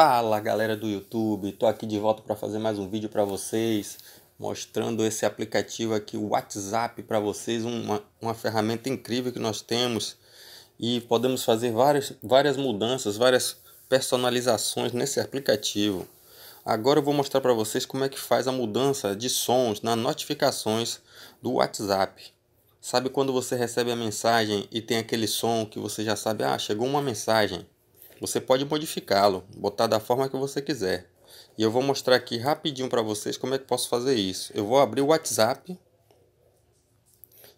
Fala galera do YouTube, tô aqui de volta para fazer mais um vídeo para vocês, mostrando esse aplicativo aqui, o WhatsApp para vocês, uma, uma ferramenta incrível que nós temos e podemos fazer várias, várias mudanças, várias personalizações nesse aplicativo. Agora eu vou mostrar para vocês como é que faz a mudança de sons nas notificações do WhatsApp. Sabe quando você recebe a mensagem e tem aquele som que você já sabe, ah, chegou uma mensagem. Você pode modificá-lo, botar da forma que você quiser. E eu vou mostrar aqui rapidinho para vocês como é que posso fazer isso. Eu vou abrir o WhatsApp.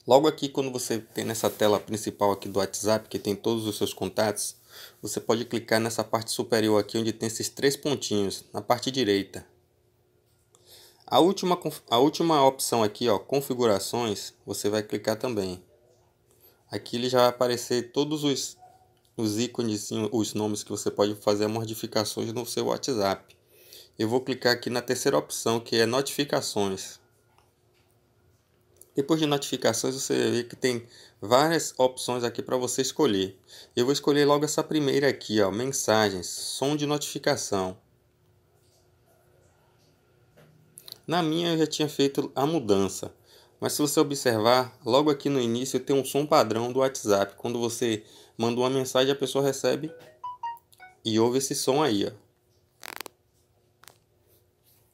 Logo aqui, quando você tem nessa tela principal aqui do WhatsApp, que tem todos os seus contatos, você pode clicar nessa parte superior aqui, onde tem esses três pontinhos, na parte direita. A última, a última opção aqui, ó, configurações, você vai clicar também. Aqui ele já vai aparecer todos os, os ícones, os nomes que você pode fazer modificações no seu WhatsApp. Eu vou clicar aqui na terceira opção, que é notificações. Depois de notificações, você vê que tem várias opções aqui para você escolher. Eu vou escolher logo essa primeira aqui, ó, mensagens, som de notificação. Na minha eu já tinha feito a mudança, mas se você observar, logo aqui no início tem um som padrão do WhatsApp. Quando você mandou uma mensagem, a pessoa recebe e ouve esse som aí, ó.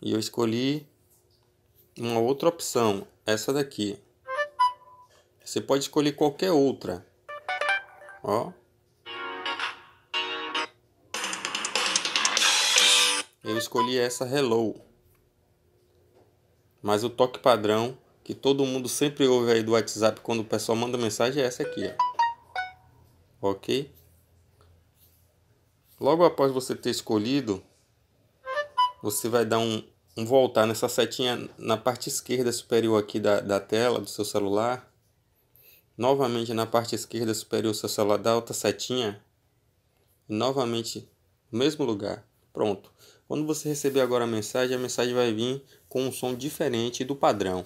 E eu escolhi uma outra opção, essa daqui. Você pode escolher qualquer outra. Ó. Eu escolhi essa Hello. Mas o toque padrão que todo mundo sempre ouve aí do WhatsApp quando o pessoal manda mensagem é essa aqui, ó ok? Logo após você ter escolhido, você vai dar um, um voltar nessa setinha na parte esquerda superior aqui da, da tela do seu celular. Novamente na parte esquerda superior do seu celular, dá outra setinha. E novamente no mesmo lugar. Pronto. Quando você receber agora a mensagem, a mensagem vai vir com um som diferente do padrão.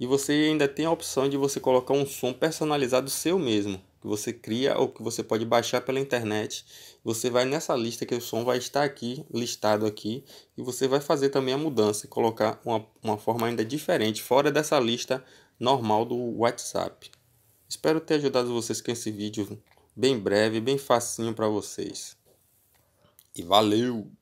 E você ainda tem a opção de você colocar um som personalizado seu mesmo que você cria ou que você pode baixar pela internet. Você vai nessa lista que o som vai estar aqui, listado aqui, e você vai fazer também a mudança, e colocar uma, uma forma ainda diferente, fora dessa lista normal do WhatsApp. Espero ter ajudado vocês com esse vídeo bem breve, bem facinho para vocês. E valeu!